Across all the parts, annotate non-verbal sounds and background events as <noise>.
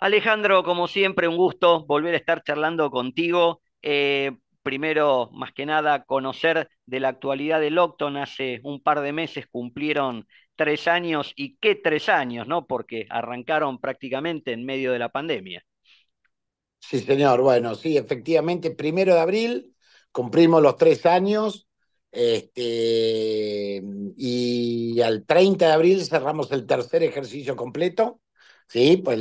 Alejandro, como siempre, un gusto volver a estar charlando contigo. Eh, primero, más que nada, conocer de la actualidad de Octon. Hace un par de meses cumplieron tres años y qué tres años, ¿no? Porque arrancaron prácticamente en medio de la pandemia. Sí, señor. Bueno, sí, efectivamente, primero de abril cumplimos los tres años este, y al 30 de abril cerramos el tercer ejercicio completo ¿sí? Pues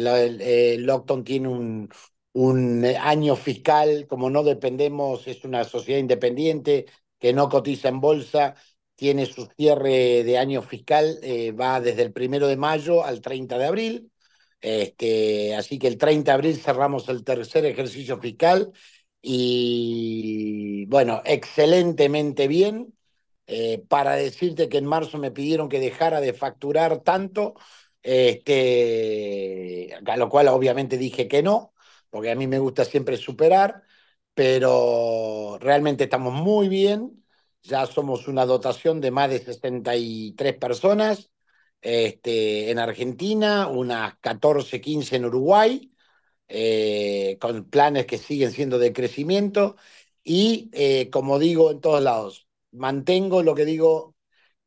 Lockton tiene un, un eh, año fiscal, como no dependemos, es una sociedad independiente que no cotiza en bolsa, tiene su cierre de año fiscal, eh, va desde el primero de mayo al 30 de abril. Este, así que el 30 de abril cerramos el tercer ejercicio fiscal y bueno, excelentemente bien. Eh, para decirte que en marzo me pidieron que dejara de facturar tanto este, a lo cual obviamente dije que no, porque a mí me gusta siempre superar, pero realmente estamos muy bien. Ya somos una dotación de más de 63 personas este, en Argentina, unas 14, 15 en Uruguay, eh, con planes que siguen siendo de crecimiento. Y eh, como digo en todos lados, mantengo lo que digo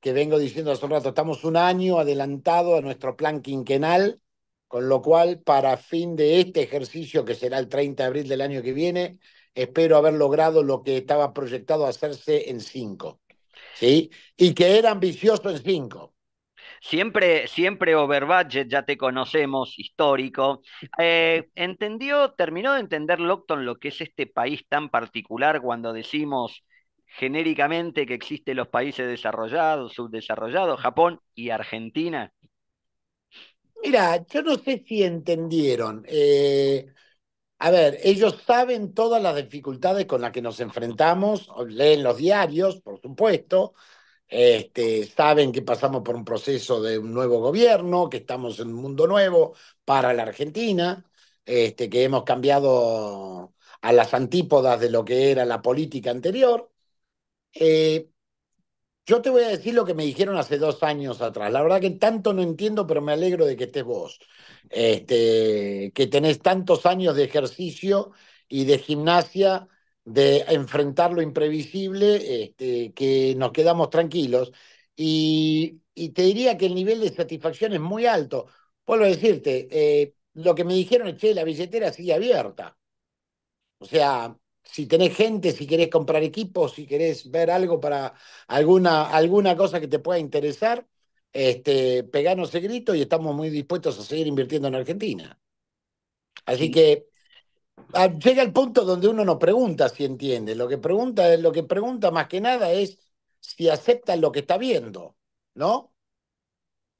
que vengo diciendo hace un rato, estamos un año adelantado a nuestro plan quinquenal, con lo cual para fin de este ejercicio, que será el 30 de abril del año que viene, espero haber logrado lo que estaba proyectado hacerse en cinco, ¿sí? Y que era ambicioso en cinco. Siempre, siempre budget, ya te conocemos, histórico. Eh, ¿Entendió, terminó de entender Lockton lo que es este país tan particular cuando decimos genéricamente que existen los países desarrollados, subdesarrollados, Japón y Argentina? Mira, yo no sé si entendieron. Eh, a ver, ellos saben todas las dificultades con las que nos enfrentamos, leen los diarios, por supuesto, este, saben que pasamos por un proceso de un nuevo gobierno, que estamos en un mundo nuevo para la Argentina, este, que hemos cambiado a las antípodas de lo que era la política anterior. Eh, yo te voy a decir lo que me dijeron hace dos años atrás. La verdad que tanto no entiendo, pero me alegro de que estés vos. Este, que tenés tantos años de ejercicio y de gimnasia, de enfrentar lo imprevisible, este, que nos quedamos tranquilos. Y, te diría que el nivel de satisfacción es muy alto. Vuelvo a decirte, eh, lo que me dijeron, que la billetera sigue abierta. O sea, si tenés gente, si querés comprar equipos, si querés ver algo para alguna, alguna cosa que te pueda interesar, este, peganos el grito y estamos muy dispuestos a seguir invirtiendo en Argentina. Así que llega el punto donde uno no pregunta si entiende, lo que pregunta, lo que pregunta más que nada es si aceptan lo que está viendo, ¿no?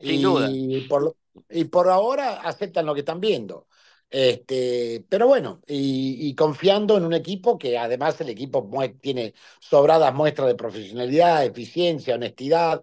Sin y Por, y por ahora aceptan lo que están viendo. Este, pero bueno, y, confiando en un equipo que además el equipo tiene sobradas muestras de profesionalidad, eficiencia, honestidad.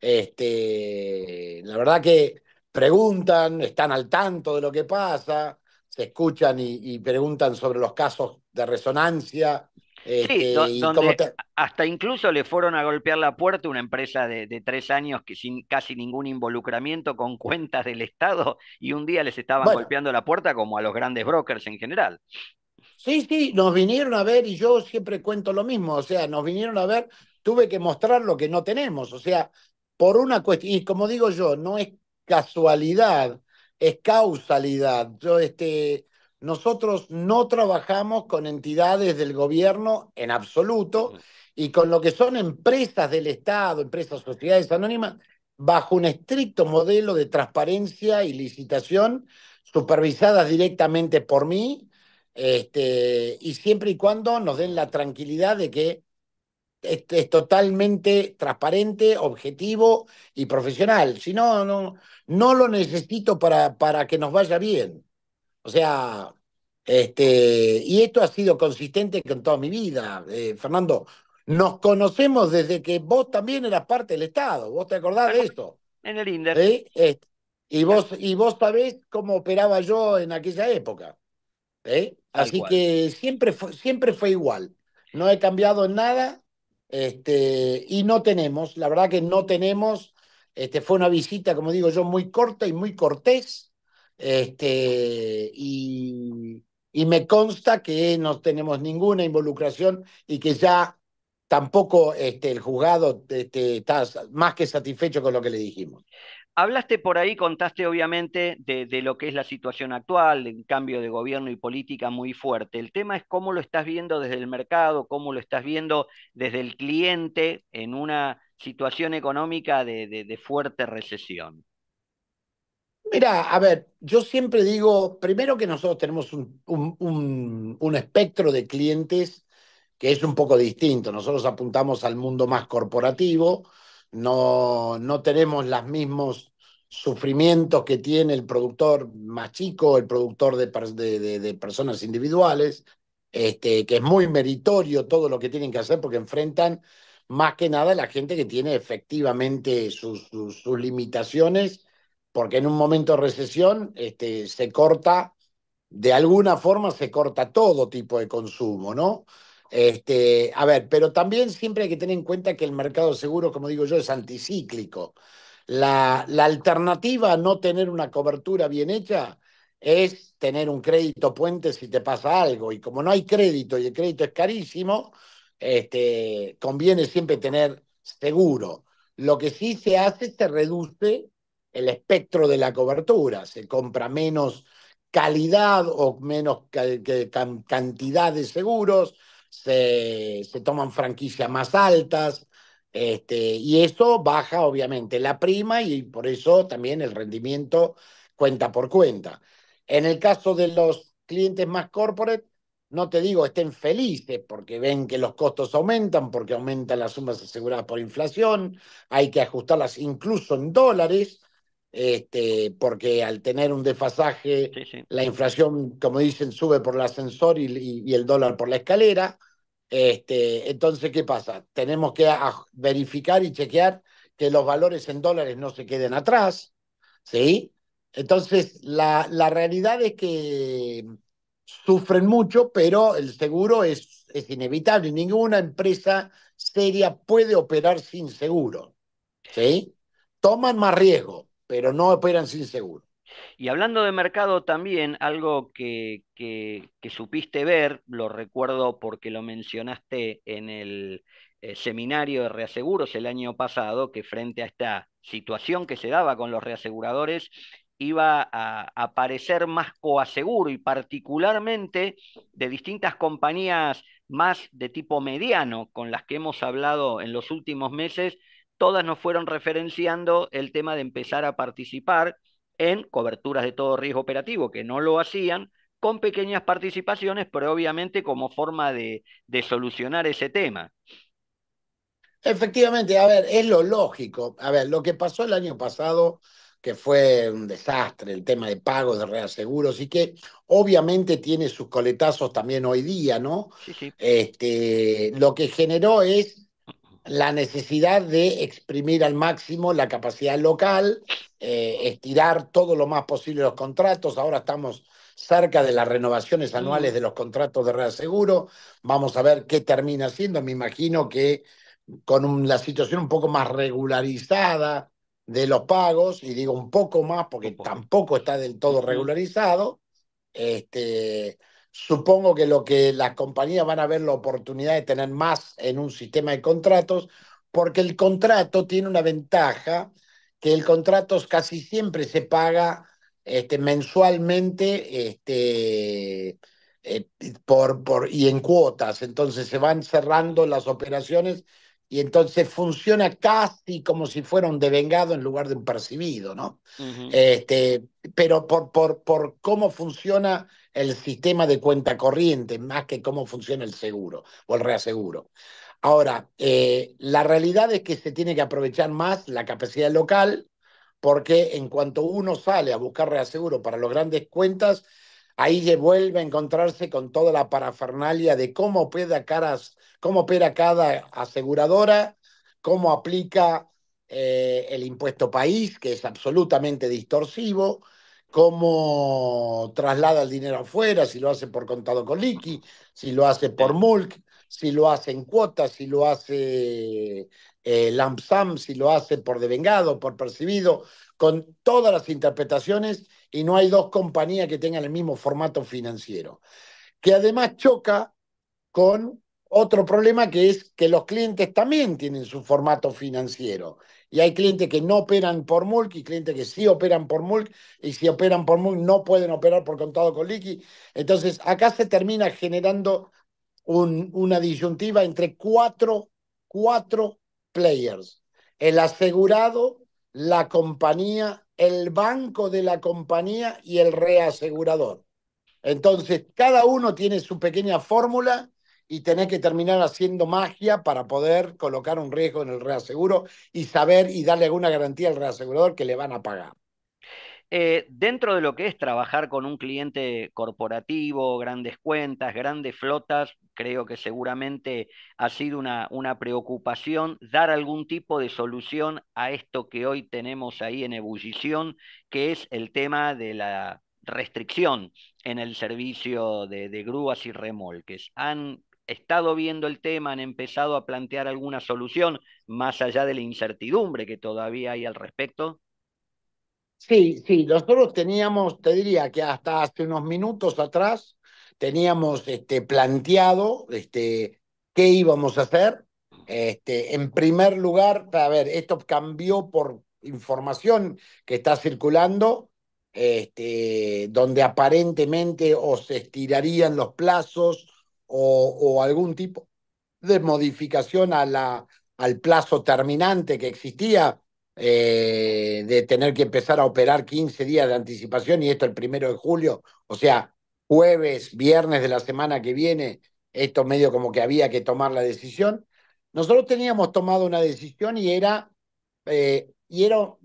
Este, la verdad que preguntan, están al tanto de lo que pasa, se escuchan y preguntan sobre los casos de resonancia sí, este, hasta incluso le fueron a golpear la puerta una empresa de, tres años que sin casi ningún involucramiento con cuentas del Estado y un día les estaban golpeando la puerta como a los grandes brokers en general. Sí, sí, nos vinieron a ver y yo siempre cuento lo mismo, o sea, nos vinieron a ver, tuve que mostrar lo que no tenemos, o sea, por una cuestión, y como digo yo, no es casualidad, es causalidad. Yo, este, nosotros no trabajamos con entidades del gobierno en absoluto y con lo que son empresas del Estado, empresas, sociedades anónimas, bajo un estricto modelo de transparencia y licitación, supervisadas directamente por mí, este, y siempre y cuando nos den la tranquilidad de que es, totalmente transparente, objetivo y profesional. Si no, no, lo necesito para que nos vaya bien. O sea, este, y esto ha sido consistente con toda mi vida. Eh, Fernando, nos conocemos desde que vos también eras parte del Estado. ¿Vos te acordás de esto? En el INDER. Este, y, vos, y vos sabés cómo operaba yo en aquella época. ¿Eh? Así que siempre fue, siempre fue igual. No he cambiado en nada este, y no tenemos, la verdad que no tenemos. Este, fue una visita, como digo yo, muy corta y muy cortés este, y, y me consta que no tenemos ninguna involucración y que ya tampoco este, el juzgado este, está más que satisfecho con lo que le dijimos. Hablaste por ahí, contaste obviamente de, lo que es la situación actual, El cambio de gobierno y política muy fuerte. El tema es cómo lo estás viendo desde el mercado, cómo lo estás viendo desde el cliente en una situación económica de fuerte recesión. Mira, a ver, yo siempre digo, primero que nosotros tenemos un, espectro de clientes que es un poco distinto. Nosotros apuntamos al mundo más corporativo, no, no tenemos los mismos sufrimientos que tiene el productor más chico, el productor de, de, de, personas individuales, este, que es muy meritorio todo lo que tienen que hacer porque enfrentan más que nada a la gente que tiene efectivamente sus, sus limitaciones porque en un momento de recesión este, se corta, de alguna forma se corta todo tipo de consumo, ¿no? Este, a ver, pero también siempre hay que tener en cuenta que el mercado seguro, como digo yo, es anticíclico. La, la alternativa a no tener una cobertura bien hecha es tener un crédito puente si te pasa algo. Y como no hay crédito y el crédito es carísimo, este, conviene siempre tener seguro. Lo que sí se hace, se reduce el espectro de la cobertura, se compra menos calidad o menos cantidad de seguros, se, toman franquicias más altas, este, y eso baja obviamente la prima y por eso también el rendimiento cuenta por cuenta. En el caso de los clientes más corporate, no te digo estén felices porque ven que los costos aumentan, porque aumentan las sumas aseguradas por inflación, hay que ajustarlas incluso en dólares, este, porque al tener un desfasaje, la inflación, como dicen, sube por el ascensor y, el dólar por la escalera. Este, entonces, ¿qué pasa? Tenemos que verificar y chequear que los valores en dólares no se queden atrás, ¿sí? Entonces, la, realidad es que sufren mucho, pero el seguro es, es inevitable. Ninguna empresa seria puede operar sin seguro, ¿sí? Toman más riesgo, pero no operan sin seguro. Y hablando de mercado también, algo que, supiste ver, lo recuerdo porque lo mencionaste en el eh, seminario de reaseguros el año pasado, que frente a esta situación que se daba con los reaseguradores, iba a aparecer más coaseguro y particularmente de distintas compañías más de tipo mediano con las que hemos hablado en los últimos meses, todas nos fueron referenciando el tema de empezar a participar en coberturas de todo riesgo operativo, que no lo hacían, con pequeñas participaciones, pero obviamente como forma de, solucionar ese tema. Efectivamente, a ver, es lo lógico. A ver, lo que pasó el año pasado, que fue un desastre, el tema de pagos de reaseguros y que obviamente tiene sus coletazos también hoy día, ¿no? Este, lo que generó es la necesidad de exprimir al máximo la capacidad local, eh, estirar todo lo más posible los contratos. Ahora estamos cerca de las renovaciones anuales mm. de los contratos de reaseguro. Vamos a ver qué termina siendo. Me imagino que con la situación un poco más regularizada de los pagos, y digo un poco más porque tampoco está del todo regularizado, este, Supongo que lo que las compañías van a ver la oportunidad de tener más en un sistema de contratos, porque el contrato tiene una ventaja, que el contrato casi siempre se paga este, mensualmente este, eh, por, por, y en cuotas, entonces se van cerrando las operaciones y entonces funciona casi como si fuera un devengado en lugar de un percibido, ¿no? este, pero por, por, por cómo funciona el sistema de cuenta corriente más que cómo funciona el seguro o el reaseguro. Ahora, eh, la realidad es que se tiene que aprovechar más la capacidad local porque en cuanto uno sale a buscar reaseguro para las grandes cuentas, ahí se vuelve a encontrarse con toda la parafernalia de cómo opera, caras, cómo opera cada aseguradora, cómo aplica eh, el impuesto país, que es absolutamente distorsivo, cómo traslada el dinero afuera, si lo hace por contado con liqui, si lo hace por mulk, si lo hace en cuotas, si lo hace eh, LAMPSAM, si lo hace por devengado, por percibido, con todas las interpretaciones y no hay dos compañías que tengan el mismo formato financiero. Que además choca con otro problema que es que los clientes también tienen su formato financiero y hay clientes que no operan por MULC y clientes que sí operan por MULC y si operan por MULC no pueden operar por contado con liqui. Entonces, acá se termina generando una disyuntiva entre cuatro, cuatro players. El asegurado, la compañía, el banco de la compañía y el reasegurador. Entonces, cada uno tiene su pequeña fórmula y tenés que terminar haciendo magia para poder colocar un riesgo en el reaseguro y saber y darle alguna garantía al reasegurador que le van a pagar. Eh, dentro de lo que es trabajar con un cliente corporativo, grandes cuentas, grandes flotas, creo que seguramente ha sido una, una preocupación dar algún tipo de solución a esto que hoy tenemos ahí en ebullición, que es el tema de la restricción en el servicio de, de grúas y remolques. ¿Han estado viendo el tema, han empezado a plantear alguna solución más allá de la incertidumbre que todavía hay al respecto? Sí, sí, nosotros teníamos, te diría que hasta hace unos minutos atrás, teníamos este, planteado este, qué íbamos a hacer. Este, en primer lugar, a ver, esto cambió por información que está circulando, este, donde aparentemente se estirarían los plazos o, algún tipo de modificación a al plazo terminante que existía eh, de tener que empezar a operar 15 días de anticipación y esto el primero de julio, o sea, jueves, viernes de la semana que viene, esto medio como que había que tomar la decisión. Nosotros teníamos tomado una decisión y era, eh, y no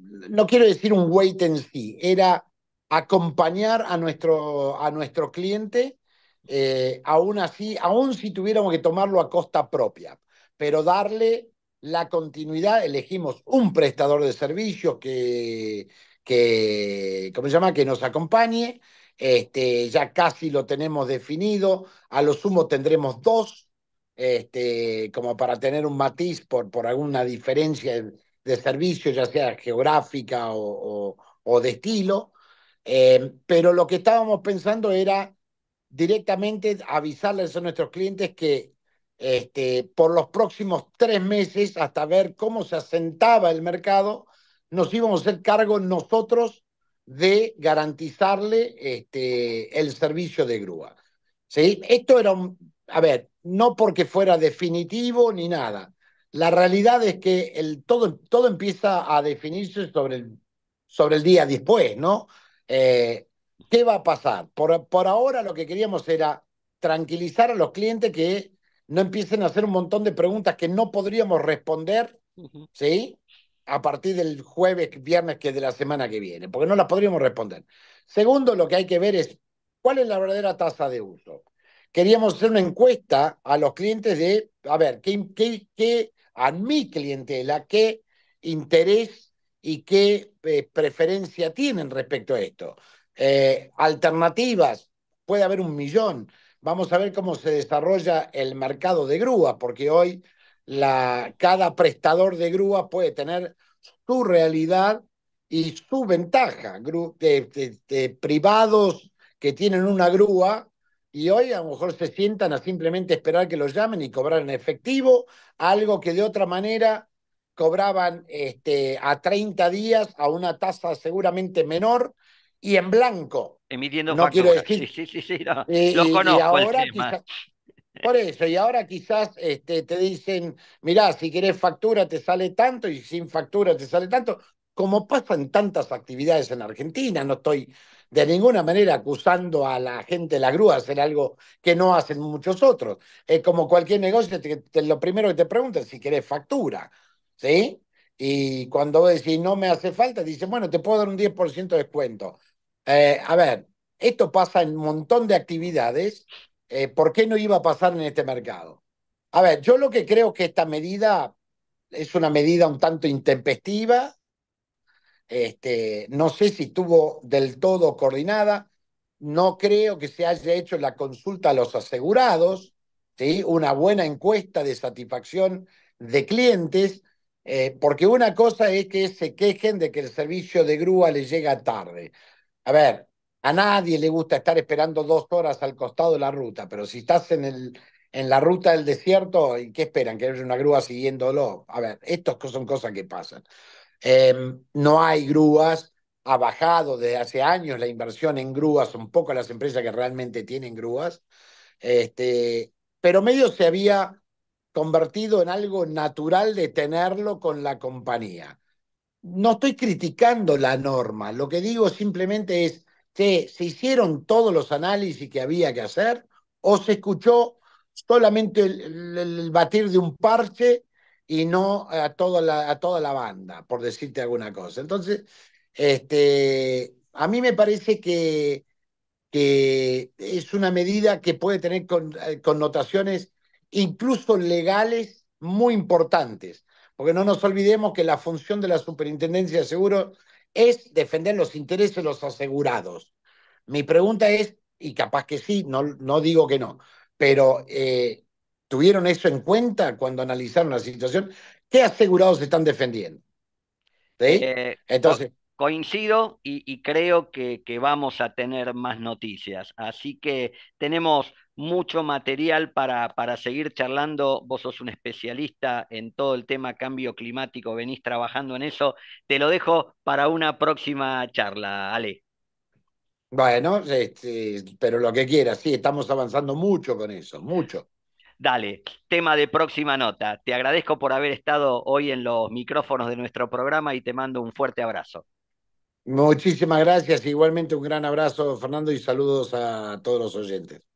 quiero decir un wait and see, era acompañar a nuestro, a nuestro cliente eh, aún así, aún si tuviéramos que tomarlo a costa propia, pero darle la continuidad, elegimos un prestador de servicios que, que se llama?, que nos acompañe. Este, ya casi lo tenemos definido, a lo sumo tendremos dos, este, como para tener un matiz por, por alguna diferencia de servicio, ya sea geográfica o, de estilo, eh, pero lo que estábamos pensando era directamente avisarles a nuestros clientes que este, por los próximos tres meses, hasta ver cómo se asentaba el mercado, nos íbamos a hacer cargo nosotros de garantizarle este, el servicio de grúa. ¿Sí? Esto era, a ver, no porque fuera definitivo ni nada. La realidad es que todo, todo empieza a definirse sobre el, sobre el día después, ¿no? Eh, ¿Qué va a pasar? Por, ahora lo que queríamos era tranquilizar a los clientes que no empiecen a hacer un montón de preguntas que no podríamos responder, ¿sí? A partir del jueves, viernes que de la semana que viene, porque no las podríamos responder. Segundo, lo que hay que ver es cuál es la verdadera tasa de uso. Queríamos hacer una encuesta a los clientes de, a ver, qué, qué, qué a mi clientela, qué interés y qué eh, preferencia tienen respecto a esto. Eh, alternativas, puede haber un millón. Vamos a ver cómo se desarrolla el mercado de grúa, porque hoy cada prestador de grúa puede tener su realidad y su ventaja. de, privados que tienen una grúa y hoy a lo mejor se sientan a simplemente esperar que los llamen y cobrar en efectivo, algo que de otra manera cobraban este, a 30 días a una tasa seguramente menor y en blanco. Emitiendo no Quiero sí, sí, sí, <laughs> conozco el tema. por eso, y ahora quizás este, te dicen, mirá, si querés factura te sale tanto y sin factura te sale tanto, como pasa en tantas actividades en Argentina, no estoy de ninguna manera acusando a la gente de la grúa de hacer algo que no hacen muchos otros. Es como cualquier negocio, lo primero que te preguntan es si querés factura, ¿sí? Y cuando vos decís, no me hace falta, dice bueno, te puedo dar un 10% de descuento. Eh, a ver, esto pasa en un montón de actividades. Eh, ¿Por qué no iba a pasar en este mercado? A ver, yo lo que creo que esta medida es una medida un tanto intempestiva. Este, no sé si estuvo del todo coordinada. No creo que se haya hecho la consulta a los asegurados, ¿sí? una buena encuesta de satisfacción de clientes eh, porque una cosa es que se quejen de que el servicio de grúa les llega tarde. A ver, a nadie le gusta estar esperando dos horas al costado de la ruta, pero si estás en, el, en la ruta del desierto, ¿y qué esperan? Que haya una grúa siguiéndolo. A ver, estas son cosas que pasan. Em, no hay grúas, ha bajado desde hace años la inversión en grúas, son pocas las empresas que realmente tienen grúas, este, pero medio se había convertido en algo natural de tenerlo con la compañía. No estoy criticando la norma, lo que digo simplemente es que se hicieron todos los análisis que había que hacer o se escuchó solamente el, batir de un parche y no a toda, la, a toda la banda, por decirte alguna cosa. Entonces, este, a mí me parece que, que es una medida que puede tener eh, connotaciones incluso legales, muy importantes. Porque no nos olvidemos que la función de la Superintendencia de Seguros es defender los intereses de los asegurados. Mi pregunta es, y capaz que sí, no, no digo que no, pero eh, ¿tuvieron eso en cuenta cuando analizaron la situación? ¿Qué asegurados están defendiendo? Eh, Entonces... coincido y, creo que, que, vamos a tener más noticias. Así que tenemos mucho material para, para, seguir charlando. Vos sos un especialista en todo el tema cambio climático, venís trabajando en eso. Te lo dejo para una próxima charla, Ale. Bueno, este, pero lo que quieras, sí, estamos avanzando mucho con eso, mucho. Dale, tema de próxima nota. Te agradezco por haber estado hoy en los micrófonos de nuestro programa y te mando un fuerte abrazo. Muchísimas gracias, igualmente un gran abrazo Fernando y saludos a todos los oyentes.